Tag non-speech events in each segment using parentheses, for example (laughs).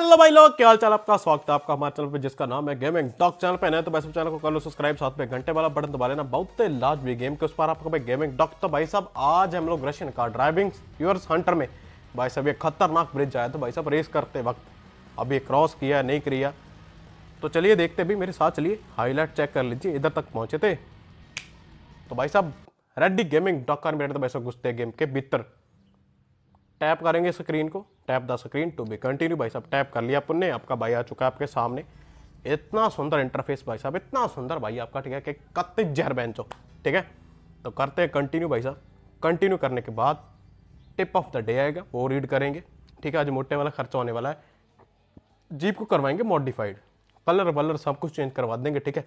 hello भाई लोग क्या चाल आपका स्वागत है आपका हमारे चैनल पे जिसका नाम है गेमिंग डॉक चैनल पे नहीं तो वैसे चैनल को कर लो सब्सक्राइब साथ में घंटे वाला बटन दबा लेना बहुत लाजमी गेम के उस पर आपका भाई गेमिंग डॉक तो भाई साहब आज हम लोग रशियन का ड्राइविंग यूर्स हंटर में भाई साहब ये खतरनाक ब्रिज आया तो भाई साहब रेस करते वक्त अभी क्रॉस किया नहीं किया तो चलिए देखते भी मेरे साथ चलिए हाईलाइट चेक कर लीजिए इधर तक पहुँचे थे तो भाई साहब रेडी गेमिंग डॉक का मेरे तो भाई साहब घुसते गेम के भीतर टैप करेंगे स्क्रीन को tap the screen to be continue भाई साहब टैप कर लिया अपन ने आपका भाई आ चुका है आपके सामने इतना सुंदर इंटरफेस भाई साहब इतना सुंदर भाई आपका ठीक है कि कत्ते जहर बेंचो ठीक है तो करते हैं कंटिन्यू भाई साहब कंटिन्यू करने के बाद टिप ऑफ द डे आएगा वो रीड करेंगे ठीक है आज मोटे वाला खर्चा होने वाला है जीप को करवाएंगे मॉडिफाइड कलर वलर सब कुछ चेंज करवा देंगे ठीक है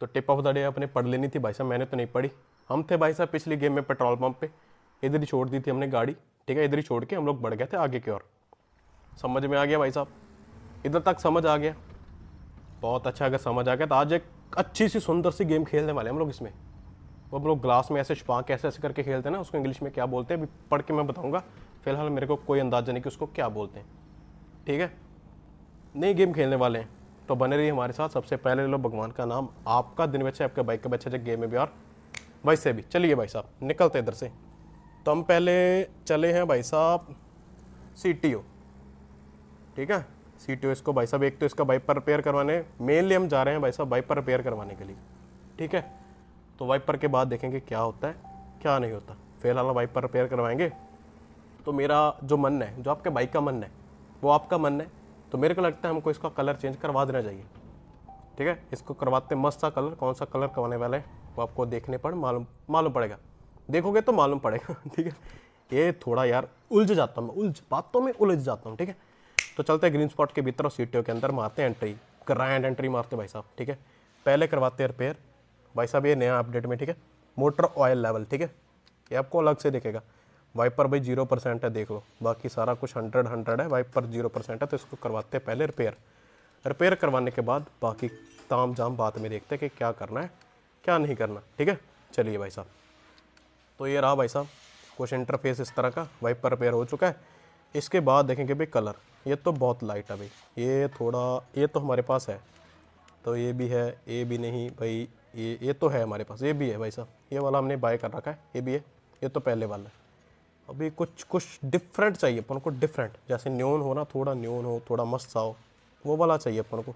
तो टिप ऑफ द डे अपने पढ़ लेनी थी भाई साहब मैंने तो नहीं पढ़ी हम थे भाई साहब पिछली गेम में पेट्रोल पंप पे इधर ही छोड़ दी थी हमने गाड़ी ठीक है इधर ही छोड़ के हम लोग बढ़ गए थे आगे की ओर समझ में आ गया भाई साहब इधर तक समझ आ गया बहुत अच्छा अगर समझ आ गया तो आज एक अच्छी सी सुंदर सी गेम खेलने वाले हम लोग इसमें वो हम लोग ग्लास में ऐसे छुपा के ऐसे ऐसे करके खेलते हैं ना उसको इंग्लिश में क्या बोलते हैं अभी पढ़ के मैं बताऊँगा फिलहाल मेरे को कोई अंदाजा नहीं कि उसको क्या बोलते हैं ठीक है नई गेम खेलने वाले हैं तो बने रहिए हमारे साथ सबसे पहले लो भगवान का नाम आपका दिन बच्चे अच्छा आपके बाइक का बच्चा जब गेम में भी और वैसे भी चलिए भाई साहब निकलते इधर से तो हम पहले चले हैं भाई साहब सी ठीक है सी इसको भाई साहब एक तो इसका वाइपर रिपेयर करवाने मेनली हम जा रहे हैं भाई साहब वाइपर रिपेयर करवाने के लिए ठीक है तो वाइपर के बाद देखेंगे क्या होता है क्या नहीं होता फिलहाल हम वाइपर रिपेयर करवाएंगे तो मेरा जो मन है जो आपके बाइक का मन है वो आपका मन है तो मेरे को लगता है हमको इसका कलर चेंज करवा देना चाहिए ठीक है इसको करवाते मस्त सा कलर कौन सा कलर करवाने वाला है वो आपको देखने पर मालूम मालूम पड़ेगा देखोगे तो मालूम पड़ेगा (laughs) ठीक है ये थोड़ा यार उलझ जाता हूँ मैं उलझ बातों में उलझ जाता हूँ ठीक है तो चलते हैं ग्रीन स्पॉट के भीतर और सीटियों के अंदर मारते हैं एंट्री ग्रैंड एंट्री मारते भाई साहब ठीक है पहले करवाते हैं रिपेयर भाई साहब ये नया अपडेट में ठीक है मोटर ऑयल लेवल ठीक है ये आपको अलग से देखेगा वाइपर भाई जीरो परसेंट है देख लो बाकी सारा कुछ हंड्रेड हंड्रेड है वाइपर जीरो परसेंट है तो इसको करवाते हैं पहले रिपेयर रिपेयर करवाने के बाद बाकी ताम जाम बात में देखते हैं कि क्या करना है क्या नहीं करना ठीक है चलिए भाई साहब तो ये रहा भाई साहब कुछ इंटरफेस इस तरह का वाइपर रिपेयर हो चुका है इसके बाद देखेंगे भाई कलर ये तो बहुत लाइट है भाई ये थोड़ा ये तो हमारे पास है तो ये भी है ये भी नहीं भाई ये ये तो है हमारे पास ये भी है भाई साहब ये वाला हमने बाय कर रखा है ये भी है ये तो पहले वाला है अभी कुछ कुछ डिफरेंट चाहिए अपन को डिफरेंट जैसे न्यून हो ना थोड़ा न्यून हो थोड़ा मस्त सा हो वो वाला चाहिए अपन को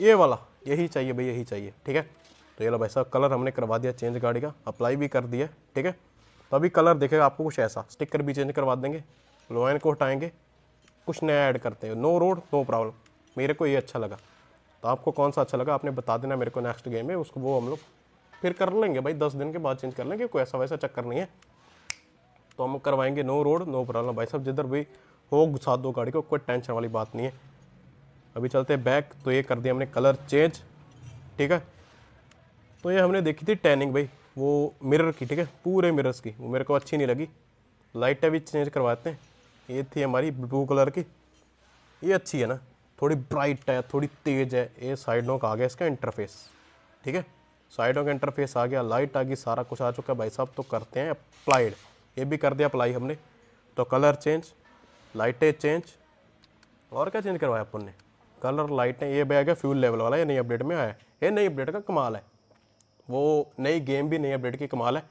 ये वाला यही चाहिए भाई यही चाहिए ठीक है तो ये लो भाई साहब कलर हमने करवा दिया चेंज गाड़ी का अप्लाई भी कर दिया ठीक है तो अभी कलर देखेगा आपको कुछ ऐसा स्टिकर भी चेंज करवा देंगे लोइन को हटाएंगे कुछ नया ऐड करते हैं नो रोड नो प्रॉब्लम मेरे को ये अच्छा लगा तो आपको कौन सा अच्छा लगा आपने बता देना मेरे को नेक्स्ट गेम में उसको वो हम लोग फिर कर लेंगे भाई दस दिन के बाद चेंज कर लेंगे कोई ऐसा वैसा चक्कर नहीं है तो हम करवाएंगे नो रोड नो प्रॉब्लम भाई साहब जिधर भी हो घुसा दो गाड़ी को कोई टेंशन वाली बात नहीं है अभी चलते हैं बैक तो ये कर दिया हमने कलर चेंज ठीक है तो ये हमने देखी थी टैनिंग भाई वो मिरर की ठीक है पूरे मिरर्स की वो मेरे को अच्छी नहीं लगी लाइटें भी चेंज करवाते हैं ये थी हमारी ब्लू कलर की ये अच्छी है ना थोड़ी ब्राइट है थोड़ी तेज है ये साइडों का आ गया इसका इंटरफेस ठीक है साइडों का इंटरफेस आ गया लाइट आ गई सारा कुछ आ चुका है भाई साहब तो करते हैं अप्लाइड ये भी कर दिया अप्लाई हमने तो कलर चेंज लाइटें चेंज और क्या चेंज करवाया अपन ने कलर लाइटें ये भी आ गया फ्यूल लेवल वाला ये नई अपडेट में आया ये नई अपडेट का कमाल है वो नई गेम भी नहीं अपडेट की कमाल है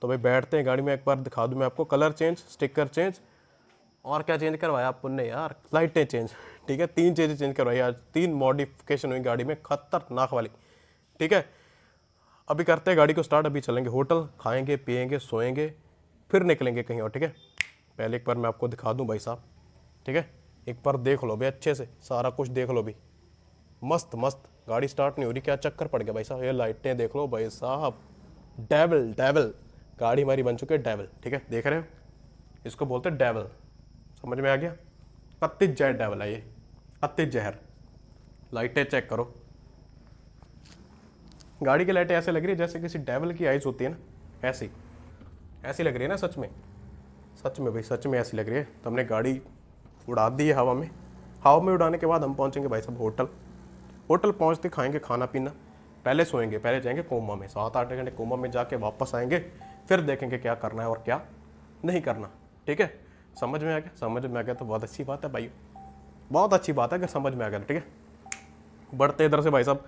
तो भाई बैठते हैं गाड़ी में एक बार दिखा दूँ मैं आपको कलर चेंज स्टिकर चेंज और क्या चेंज करवाया आप ने यार लाइटें चेंज ठीक है तीन चीज़ें चेंज करवाई आज तीन मॉडिफिकेशन हुई गाड़ी में खतरनाक वाली ठीक है अभी करते हैं गाड़ी को स्टार्ट अभी चलेंगे होटल खाएंगे पियेंगे सोएंगे फिर निकलेंगे कहीं और ठीक है पहले एक बार मैं आपको दिखा दूँ भाई साहब ठीक है एक बार देख लो भाई अच्छे से सारा कुछ देख लो भी मस्त मस्त गाड़ी स्टार्ट नहीं हो रही क्या चक्कर पड़ गया भाई साहब ये लाइटें देख लो भाई साहब डेवल डेवल गाड़ी हमारी बन चुकी है डेवल ठीक है देख रहे हो इसको बोलते हैं डेवल समझ में आ गया अति जहर डेवल है ये अति जहर लाइटें चेक करो गाड़ी की लाइटें ऐसे लग रही है जैसे किसी डेवल की आइज होती है ना ऐसी ऐसी लग रही है ना सच में सच में भाई सच में ऐसी लग रही है तो हमने गाड़ी उड़ा दी है हवा में हवा में उड़ाने के बाद हम पहुँचेंगे भाई साहब होटल होटल पहुँचते खाएंगे खाना पीना पहले सोएंगे पहले जाएंगे कोमा में सात आठ घंटे कोमा में जाके वापस आएंगे फिर देखेंगे क्या करना है और क्या नहीं करना ठीक है समझ में आ गया समझ में आ गया तो बहुत अच्छी बात है भाई बहुत अच्छी बात है अगर समझ में आ गया तो, ठीक है बढ़ते इधर से भाई साहब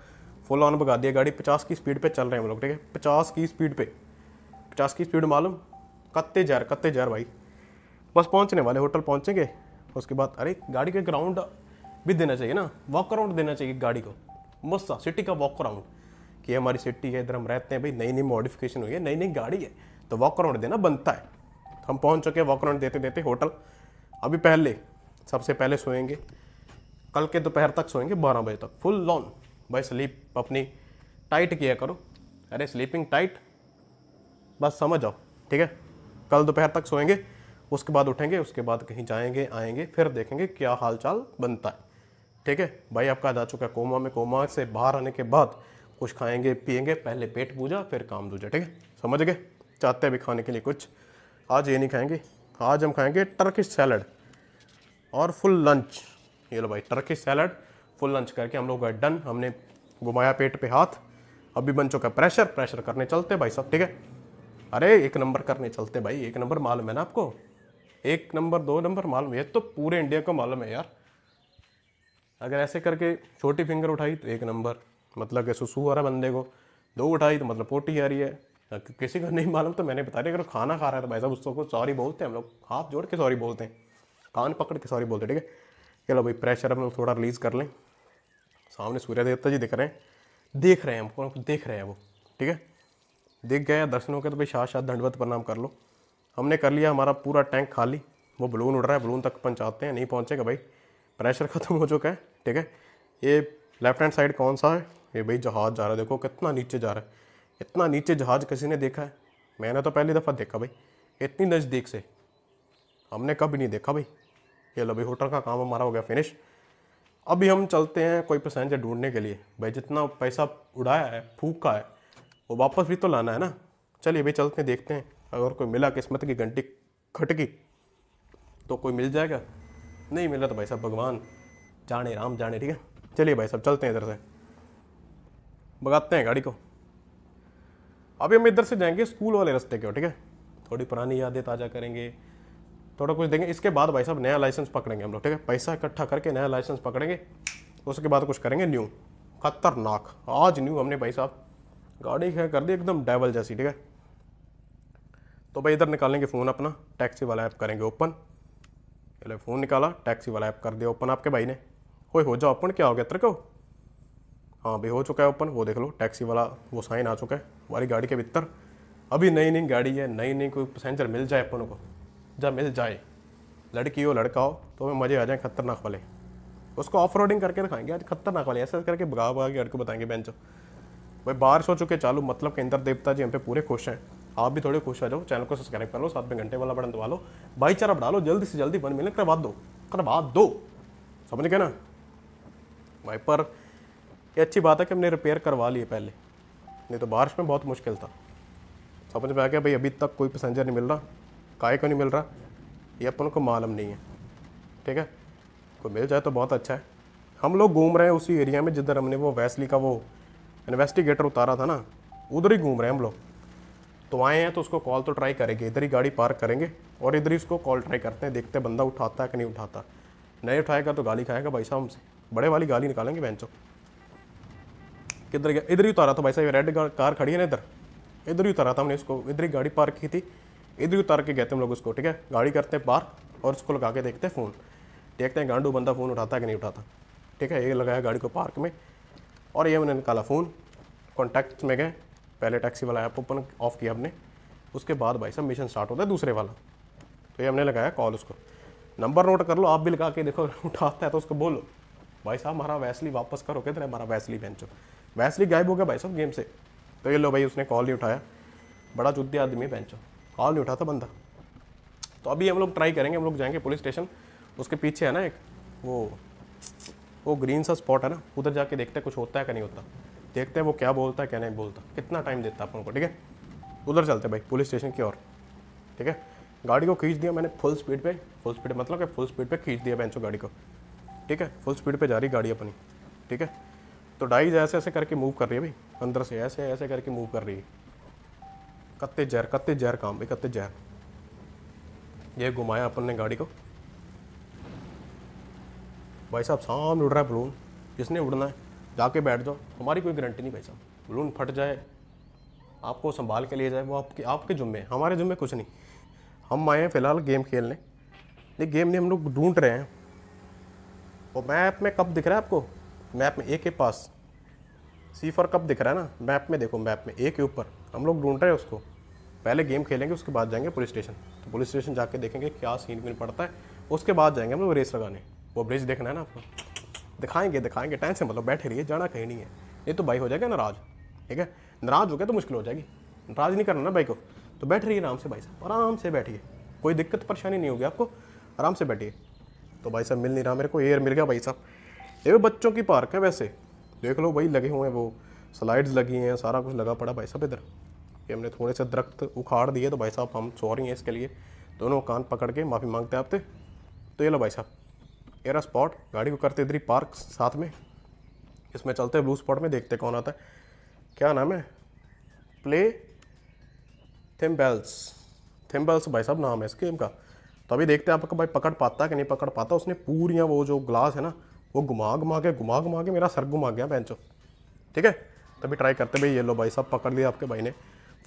फुल ऑन भगा दिया गाड़ी पचास की स्पीड पर चल रहे हैं हम लोग ठीक है पचास की स्पीड पर पचास की स्पीड मालूम कत्ते जहर कत्ते जहर भाई बस पहुँचने वाले होटल पहुँचेंगे उसके बाद अरे गाड़ी के ग्राउंड भी देना चाहिए ना वॉक अराउंड देना चाहिए गाड़ी को मस्त सिटी का वॉक अराउंड कि हमारी सिटी है इधर हम रहते हैं भाई नई नई मॉडिफिकेशन हुई है नई नई गाड़ी है तो वॉक अराउंड देना बनता है तो हम पहुँच चुके हैं वॉक अराउंड देते देते होटल अभी पहले सबसे पहले सोएंगे कल के दोपहर तक सोएंगे बारह बजे तक फुल लॉन भाई स्लीप अपनी टाइट किया करो अरे स्लीपिंग टाइट बस समझ आओ ठीक है कल दोपहर तक सोएंगे उसके बाद उठेंगे उसके बाद कहीं जाएंगे आएंगे फिर देखेंगे क्या हालचाल बनता है ठीक है भाई आपका आ चुका है कोमा में कोमा से बाहर आने के बाद कुछ खाएंगे पिएंगे पहले पेट पूजा फिर काम दूजा ठीक है समझ गए चाहते हैं भी खाने के लिए कुछ आज ये नहीं खाएंगे आज हम खाएंगे टर्किश सैलड और फुल लंच ये लो भाई टर्किश सैलड फुल लंच करके हम लोग डन हमने घुमाया पेट पे हाथ अभी बन चुका प्रेशर प्रेशर करने चलते भाई सब ठीक है अरे एक नंबर करने चलते भाई एक नंबर मालूम है ना आपको एक नंबर दो नंबर मालूम है तो पूरे इंडिया को मालूम है यार अगर ऐसे करके छोटी फिंगर उठाई तो एक नंबर मतलब कि सुसू आ रहा बंदे को दो उठाई तो मतलब पोटी आ रही है किसी को नहीं मालूम तो मैंने बता दिया अगर खाना खा रहा है तो भाई साहब उसको सॉरी बोलते हैं हम लोग हाथ जोड़ के सॉरी बोलते हैं कान पकड़ के सॉरी बोलते हैं ठीक है चलो भाई प्रेशर हम लोग थोड़ा रिलीज़ कर लें सामने सूर्य देवता जी दिख रहे हैं देख रहे हैं हम देख रहे हैं वो ठीक है देख गए दर्शन हो गया तो भाई शाह शाह दंडवत प्रणाम कर लो हमने कर लिया हमारा पूरा टैंक खाली वो बलून उड़ रहा है बलून तक पहुँचाते हैं नहीं पहुँचेगा भाई प्रेशर ख़त्म हो चुका है ठीक है ये लेफ्ट हैंड साइड कौन सा है ये भाई जहाज़ जा रहा है देखो कितना नीचे जा रहा है इतना नीचे जहाज़ किसी ने देखा है मैंने तो पहली दफ़ा देखा भाई इतनी नज़दीक से हमने कभी नहीं देखा भाई ये लो भाई होटल का काम हमारा हो गया फिनिश अभी हम चलते हैं कोई पैसेंजर ढूंढने के लिए भाई जितना पैसा उड़ाया है फूका है वो वापस भी तो लाना है ना चलिए भाई चलते हैं देखते हैं अगर कोई मिला किस्मत की घंटी खटकी तो कोई मिल जाएगा नहीं मिल रहा तो भाई साहब भगवान जाने राम जाने ठीक है चलिए भाई साहब चलते हैं इधर से भगाते हैं गाड़ी को अभी हम इधर से जाएंगे स्कूल वाले रास्ते के ठीक है थोड़ी पुरानी यादें ताज़ा करेंगे थोड़ा कुछ देंगे इसके बाद भाई साहब नया लाइसेंस पकड़ेंगे हम लोग ठीक है पैसा इकट्ठा करके नया लाइसेंस पकड़ेंगे उसके बाद कुछ करेंगे न्यू खतरनाक आज न्यू हमने भाई साहब गाड़ी क्या कर दी एकदम डैबल जैसी ठीक है तो भाई इधर निकालेंगे फ़ोन अपना टैक्सी वाला ऐप करेंगे ओपन पहले फ़ोन निकाला टैक्सी वाला ऐप कर दिया ओपन आपके भाई ने ओए हो जाओ ओपन क्या हो गया तरको हाँ भाई हो चुका है ओपन वो देख लो टैक्सी वाला वो साइन आ चुका है हमारी गाड़ी के भीतर अभी नई नई गाड़ी है नई नई कोई पैसेंजर मिल जाए अपन को जब मिल जाए लड़की हो लड़का हो तो हमें मज़े आ जाए खतरनाक वाले उसको ऑफ रोडिंग करके दिखाएंगे आज खतरनाक वाले ऐसा करके भगा भगा के लड़के बताएंगे बेंच भाई बारिश हो चुके चालू मतलब के इंद्र देवता जी हम पे पूरे खुश हैं आप भी थोड़े खुश हो जाओ चैनल को सब्सक्राइब कर लो साथ में घंटे वाला बटन दबा लो भाईचारा बढ़ा लो जल्दी से जल्दी वन मिलियन करवा दो करवा दो समझ गए ना भाई पर ये अच्छी बात है कि हमने रिपेयर करवा लिए पहले नहीं तो बारिश में बहुत मुश्किल था समझ में आ गया भाई अभी तक कोई पैसेंजर नहीं मिल रहा काय को नहीं मिल रहा ये अपन को मालूम नहीं है ठीक है कोई मिल जाए तो बहुत अच्छा है हम लोग घूम रहे हैं उसी एरिया में जिधर हमने वो वैसली का वो इन्वेस्टिगेटर उतारा था ना उधर ही घूम रहे हैं हम लोग तो आए हैं तो उसको कॉल तो ट्राई करेंगे इधर ही गाड़ी पार्क करेंगे और इधर ही उसको कॉल ट्राई करते हैं देखते हैं बंदा उठाता है कि नहीं उठाता नहीं उठाएगा तो गाली खाएगा भाई साहब हमसे बड़े वाली गाली निकालेंगे चो किधर गया इधर ही उतारा था भाई साहब रेड कार खड़ी है ना इधर इधर ही उतारा था हमने उसको इधर ही गाड़ी पार्क की थी इधर ही उतार के गए थे हम लोग उसको ठीक है गाड़ी करते हैं पार्क और उसको लगा के देखते हैं फ़ोन देखते हैं गांडू बंदा फ़ोन उठाता है कि नहीं उठाता ठीक है ये लगाया गाड़ी को पार्क में और ये मैंने निकाला फ़ोन कॉन्टैक्ट में गए पहले टैक्सी वाला ऐप ओपन ऑफ किया हमने उसके बाद भाई साहब मिशन स्टार्ट होता है दूसरे वाला तो ये हमने लगाया कॉल उसको नंबर नोट कर लो आप भी लगा के देखो (laughs) उठाता है तो उसको बोलो भाई साहब हमारा वैसली वापस करो कहते हमारा वैसली बेंचो वैसली गायब हो गया भाई साहब गेम से तो ये लो भाई उसने कॉल नहीं उठाया बड़ा जुद्दी आदमी है बेंचो कॉल नहीं उठाता बंदा तो अभी हम लोग ट्राई करेंगे हम लोग जाएंगे पुलिस स्टेशन उसके पीछे है ना एक वो वो ग्रीन सा स्पॉट है ना उधर जाके देखते हैं कुछ होता है कि नहीं होता देखते हैं वो क्या बोलता है क्या नहीं बोलता कितना टाइम देता है अपन को ठीक है उधर चलते भाई पुलिस स्टेशन की ओर ठीक है गाड़ी को खींच दिया मैंने फुल स्पीड पे फुल स्पीड मतलब कि फुल स्पीड पे खींच दिया बेंचो गाड़ी को ठीक है फुल स्पीड पे जा रही गाड़ी अपनी ठीक है तो डाइज ऐसे ऐसे करके मूव कर रही है भाई अंदर से ऐसे ऐसे करके मूव कर रही है कत्ते जहर कत्ते जहर काम भाई कत्ते जहर ये घुमाया अपन ने गाड़ी को भाई साहब सामने उड़ रहा है बलून किसने उड़ना है जाके बैठ जाओ हमारी कोई गारंटी नहीं भाई साहब लून फट जाए आपको संभाल के लिए जाए वो आपके आपके जुम्मे हैं हमारे जुम्मे कुछ नहीं हम आए हैं फिलहाल गेम खेलने ये गेम नहीं हम लोग ढूंढ रहे हैं और मैप में कब दिख रहा है आपको मैप में ए के पास सी फॉर कब दिख रहा है ना मैप में देखो मैप में ए के ऊपर हम लोग ढूंढ रहे हैं उसको पहले गेम खेलेंगे उसके बाद जाएंगे पुलिस स्टेशन तो पुलिस स्टेशन जाके देखेंगे क्या सीन वीन पड़ता है उसके बाद जाएंगे हम लोग रेस लगाने वो ब्रिज देखना है ना आपको दिखाएंगे दिखाएंगे टेंशन मतलब बैठे रहिए जाना कहीं नहीं है ये तो भाई हो जाएगा नाराज ठीक है नाराज हो गया तो मुश्किल हो जाएगी नाराज नहीं करना ना भाई को तो बैठ रहिए आराम से भाई साहब आराम से बैठिए कोई दिक्कत परेशानी नहीं होगी आपको आराम से बैठिए तो भाई साहब मिल नहीं रहा मेरे को एयर मिल गया भाई साहब ये बच्चों की पार्क है वैसे देख लो भाई लगे हुए हैं वो स्लाइड्स लगी हैं सारा कुछ लगा पड़ा भाई साहब इधर कि हमने थोड़े से दरख्त उखाड़ दिए तो भाई साहब हम सॉरी हैं इसके लिए दोनों कान पकड़ के माफ़ी मांगते हैं आपसे तो ये लो भाई साहब एरा स्पॉट गाड़ी को करते इधरी पार्क साथ में इसमें चलते हैं ब्लू स्पॉट में देखते कौन आता है क्या नाम है प्ले थिम्बेल्स थिम्बेल्स भाई साहब नाम है इस गेम का तो अभी देखते हैं आपका भाई पकड़ पाता है कि नहीं पकड़ पाता उसने पूरी वो जो ग्लास है ना वो घुमा घुमा के घुमा घुमा के मेरा सर घुमा गया बेंचो ठीक है तभी ट्राई करते भाई ये लो भाई साहब पकड़ लिया आपके भाई ने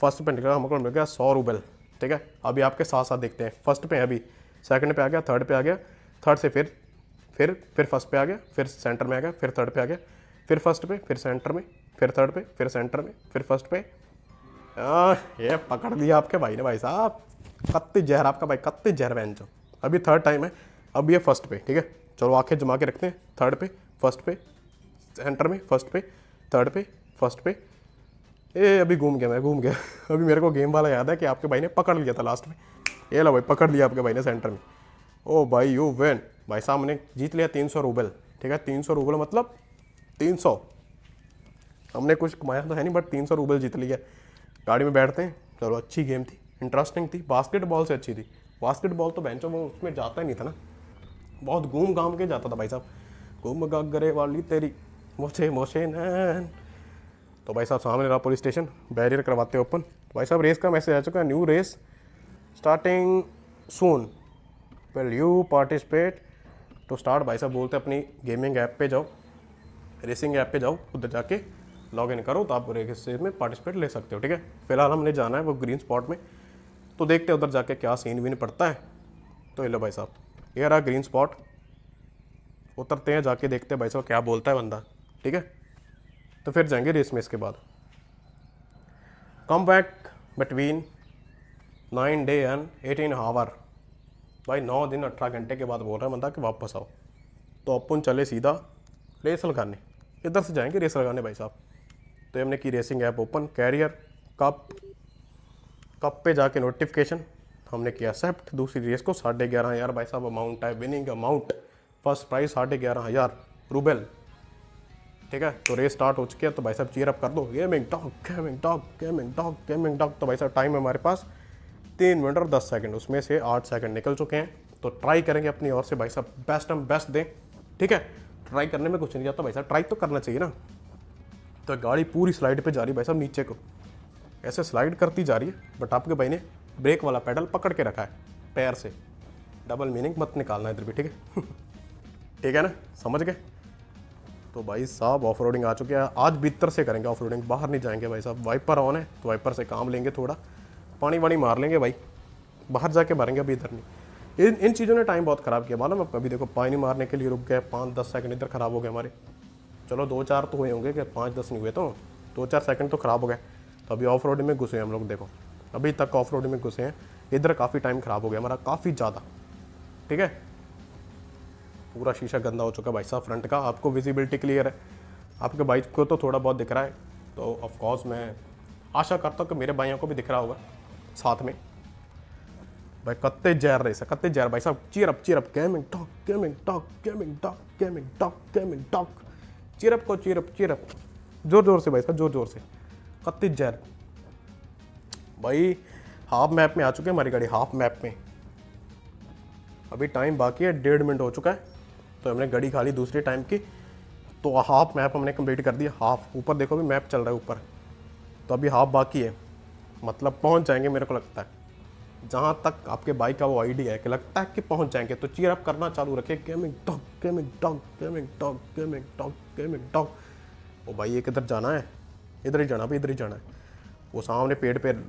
फर्स्ट पे निकला हमको मिल गया सौ रूबेल ठीक है अभी आपके साथ साथ देखते हैं फर्स्ट पे है अभी सेकंड पे आ गया थर्ड पे आ गया थर्ड से फिर फिर फिर फर्स्ट पे आ गया फिर सेंटर में आ गया फिर थर्ड पे आ गया फिर फर्स्ट पे फिर सेंटर में फिर थर्ड पे फिर सेंटर में फिर फर्स्ट पे आ, ये पकड़ लिया आपके भाई ने भाई साहब कत्ती जहर आपका भाई कत्ती जहर बहन जो अभी थर्ड टाइम है अब ये फर्स्ट पे ठीक है चलो आंखें जमा के रखते हैं थर्ड पे फर्स्ट पे सेंटर में फर्स्ट पे थर्ड पे फर्स्ट पे ए अभी घूम गया मैं घूम गया (laughs) अभी मेरे को गेम वाला याद है कि आपके भाई ने पकड़ लिया था लास्ट में ये लो भाई पकड़ लिया आपके भाई ने सेंटर में ओ भाई यू वेन भाई साहब हमने जीत लिया तीन सौ रूबल ठीक है तीन सौ रूबल मतलब तीन सौ हमने कुछ कमाया तो है नहीं बट तीन सौ रूबल जीत लिया गाड़ी में बैठते हैं चलो अच्छी गेम थी इंटरेस्टिंग थी बास्केटबॉल से अच्छी थी बास्केटबॉल तो बेंचों में उसमें जाता ही नहीं था ना बहुत घूम घाम के जाता था भाई साहब घूम गरे वाली तेरी मोचे मोछे नैन तो भाई साहब सामने रहा पुलिस स्टेशन बैरियर करवाते ओपन भाई साहब रेस का मैसेज आ चुका है new race starting soon well you participate to start भाई साहब बोलते अपनी गेमिंग ऐप पे जाओ रेसिंग ऐप पे जाओ उधर जाके लॉग इन करो तो आप रेस में पार्टिसिपेट ले सकते हो ठीक है फिलहाल हमने जाना है वो ग्रीन स्पॉट में तो देखते हैं उधर जाके क्या सीन वीन पड़ता है तो हेलो भाई साहब ये रहा ग्रीन स्पॉट उतरते हैं जाके देखते हैं भाई साहब क्या बोलता है बंदा ठीक है तो फिर जाएंगे रेस में इसके बाद come back between nine day and eighteen hour भाई नौ दिन अठारह घंटे के बाद बोल रहा है बंदा कि वापस आओ तो अपन चले सीधा रेस लगाने इधर से जाएंगे रेस लगाने भाई साहब तो हमने की racing app open career cup cup पे जाके नोटिफिकेशन हमने किया एक्सेप्ट दूसरी रेस को साढ़े ग्यारह हज़ार भाई साहब अमाउंट है विनिंग अमाउंट फर्स्ट प्राइज साढ़े ग्यारह हज़ार रूबेल ठीक है तो रेस स्टार्ट हो चुकी है तो भाई साहब चीयर अप कर दो gaming talk gaming talk gaming talk gaming talk तो भाई साहब टाइम है हमारे पास तीन मिनट और दस सेकंड उसमें से आठ सेकंड निकल चुके हैं तो ट्राई करेंगे अपनी ओर से भाई साहब बेस्ट हम बेस्ट दें ठीक है ट्राई करने में कुछ नहीं जाता भाई साहब ट्राई तो करना चाहिए ना तो गाड़ी पूरी स्लाइड पे जा रही है भाई साहब नीचे को ऐसे स्लाइड करती जा रही है बट आपके भाई ने ब्रेक वाला पैडल पकड़ के रखा है पैर से डबल मीनिंग मत निकालना इधर भी ठीक है (laughs) ठीक है ना समझ गए तो भाई साहब ऑफ आ चुके हैं आज भीतर से करेंगे ऑफ बाहर नहीं जाएंगे भाई साहब वाइपर ऑन है तो वाइपर से काम लेंगे थोड़ा पानी वानी मार लेंगे भाई बाहर जाके मारेंगे अभी इधर नहीं इन इन चीज़ों ने टाइम बहुत ख़राब किया मालूम अभी देखो पानी मारने के लिए रुक गए पाँच दस सेकंड इधर ख़राब हो गए हमारे चलो दो चार तो हुए होंगे कि पाँच दस नहीं हुए तो दो चार सेकंड तो ख़राब हो गए तो अभी ऑफ रोड में घुसे हैं हम लोग देखो अभी तक ऑफ रोड में घुसे हैं इधर काफ़ी टाइम ख़राब हो गया हमारा काफ़ी ज़्यादा ठीक है पूरा शीशा गंदा हो चुका है भाई साहब फ्रंट का आपको विजिबिलिटी क्लियर है आपके बाइक को तो थोड़ा बहुत दिख रहा है तो ऑफकोर्स मैं आशा करता हूँ कि मेरे भाइयों को भी दिख रहा होगा साथ में भाई कत्ते जहर रहे कत्ते जहर भाई साहब cheer up cheer up gaming talk gaming talk gaming talk gaming talk gaming talk cheer up को चीरअप चीरअप जोर जोर से भाई साहब जोर जोर से कत्ते जहर भाई हाफ मैप में आ चुके हैं हमारी गाड़ी हाफ मैप में अभी टाइम बाकी है डेढ़ मिनट हो चुका है तो हमने गाड़ी खा ली दूसरे टाइम की तो हाफ मैप हमने कंप्लीट कर दिया हाफ ऊपर देखो अभी मैप चल रहा है ऊपर तो अभी हाफ बाकी है मतलब पहुंच जाएंगे मेरे को लगता है जहाँ तक आपके बाइक का वो आइडिया है कि लगता है कि पहुँच जाएंगे तो चीयर अप करना चालू रखे gaming dog gaming dog gaming dog gaming dog gaming dog ओ भाई ये किधर जाना है इधर ही जाना भाई इधर ही जाना है वो सामने पेड़ पर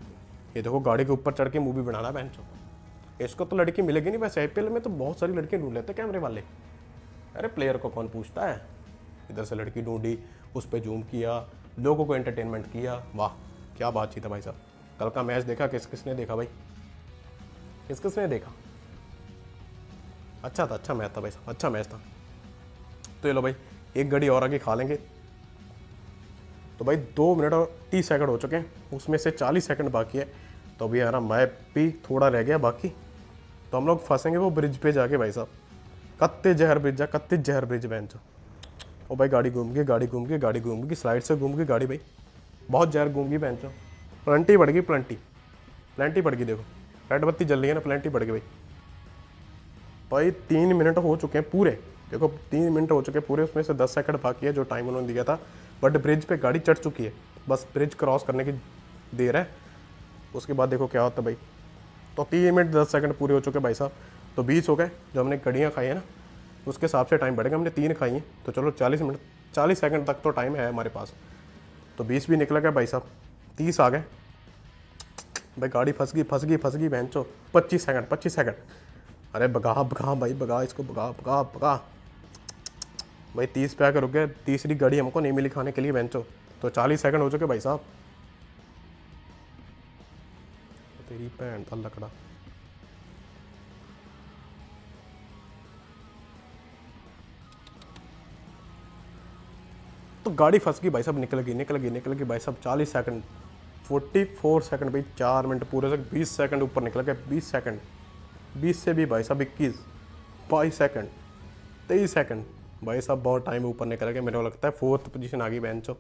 ये देखो गाड़ी के ऊपर चढ़ के मूवी बनाना बहन इसको तो लड़की मिलेगी नहीं वैसे आई में तो बहुत सारी लड़कियाँ ढूंढ लेते कैमरे वाले अरे प्लेयर को कौन पूछता है इधर से लड़की ढूंढी उस पर जूम किया लोगों को एंटरटेनमेंट किया वाह क्या बातचीत है भाई साहब कल का मैच देखा किस किसने देखा भाई किस किसने देखा अच्छा था अच्छा मैच था भाई साहब अच्छा मैच था तो ये लो भाई एक घड़ी और आगे खा लेंगे तो भाई दो मिनट और तीस सेकंड हो चुके हैं उसमें से चालीस सेकंड बाकी है तो अभी हमारा मैप भी थोड़ा रह गया बाकी तो हम लोग फंसेंगे वो ब्रिज पे जाके भाई साहब कत्ते जहर ब्रिज जा कत्ते जहर ब्रिज बहन चो ओ भाई गाड़ी घूम गई गाड़ी घूम गई गाड़ी घूम गई स्लाइड से घूम गई गाड़ी भाई बहुत जहर घूम गई बहन चो प्लंटी बढ़ गई प्लंटी प्लेंटी बढ़ गई देखो रेड बत्ती जल रही है ना प्लेंटी बढ़ गई भाई भाई तीन मिनट हो चुके हैं पूरे देखो तीन मिनट हो चुके हैं पूरे उसमें से दस सेकंड बाकी है जो टाइम उन्होंने दिया था बट ब्रिज पे गाड़ी चढ़ चुकी है बस ब्रिज क्रॉस करने की देर है उसके बाद देखो क्या होता भाई तो तीन मिनट दस सेकंड पूरे हो चुके भाई साहब तो बीस हो गए जो हमने कड़ियाँ खाई हैं ना उसके हिसाब से टाइम बढ़ेगा हमने तीन खाई हैं तो चलो चालीस मिनट चालीस सेकेंड तक तो टाइम है हमारे पास तो बीस भी निकला गया भाई साहब तीस आ गए भाई गाड़ी फंस गई फंस गई फंस गई बहन चो पच्चीस सेकंड पच्चीस सेकंड अरे बगा बगा भाई बगा इसको बगा बगा बगा भाई तीस पे आकर रुक गए तीसरी गाड़ी हमको नहीं मिली खाने के लिए बहनचो तो चालीस सेकंड हो चुके भाई साहब तेरी भैन था लकड़ा तो गाड़ी फंस गई भाई साहब निकल गई निकल गई निकल गई भाई साहब चालीस सेकंड फोर्टी फोर सेकेंड भाई चार मिनट पूरे से बीस सेकंड ऊपर निकल गया बीस सेकंड बीस से भी भाई साहब इक्कीस बाईस सेकंड तेईस सेकंड भाई साहब बहुत टाइम ऊपर निकल गया मेरे को लगता है फोर्थ पोजीशन आ गई बहन चो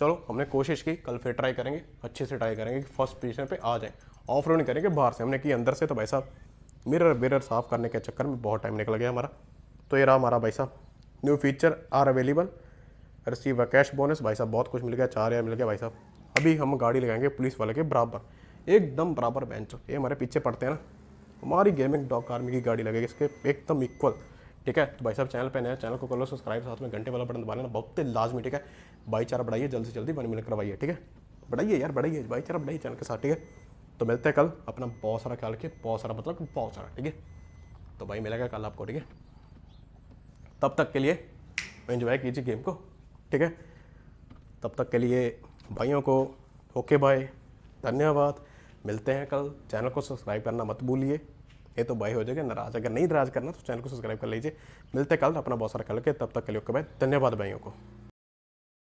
चलो हमने कोशिश की कल फिर ट्राई करेंगे अच्छे से ट्राई करेंगे कि फर्स्ट पोजीशन पे आ जाए ऑफ रोड करेंगे बाहर से हमने की अंदर से तो भाई साहब मिरर विरर साफ़ करने के चक्कर में बहुत टाइम निकल गया हमारा तो ये रहा हमारा भाई साहब new feature are available receive a cash bonus भाई साहब बहुत कुछ मिल गया चार हज़ार मिल गया भाई साहब अभी हम गाड़ी लगाएंगे पुलिस वाले के बराबर एकदम बराबर बेंच ये हमारे पीछे पड़ते हैं ना हमारी गेमिंग डॉग आर्मी की गाड़ी लगेगी इसके एकदम इक्वल ठीक है तो भाई साहब चैनल पे नया चैनल को कर लो सब्सक्राइब साथ में घंटे वाला बटन दबा लेना बहुत लाजमी ठीक है भाईचारा बढ़ाइए जल्द से जल्दी बन मिल करवाइए ठीक है बढ़ाइए यार बढ़ाइए भाईचारा बढ़ाइए चैनल के साथ ठीक है तो मिलते हैं कल अपना बहुत सारा ख्याल रखिए बहुत सारा मतलब बहुत सारा ठीक है तो भाई मिलेगा कल आपको ठीक है तब तक के लिए इन्जॉय कीजिए गेम को ठीक है तब तक के लिए भाइयों को ओके बाय धन्यवाद मिलते हैं कल चैनल को सब्सक्राइब करना मत भूलिए ये तो भाई हो जाएगा नाराज अगर नहीं नाराज करना तो चैनल को सब्सक्राइब कर लीजिए मिलते कल अपना बहुत सारा कल के तब तक के लिए ओके बाय धन्यवाद भाइयों को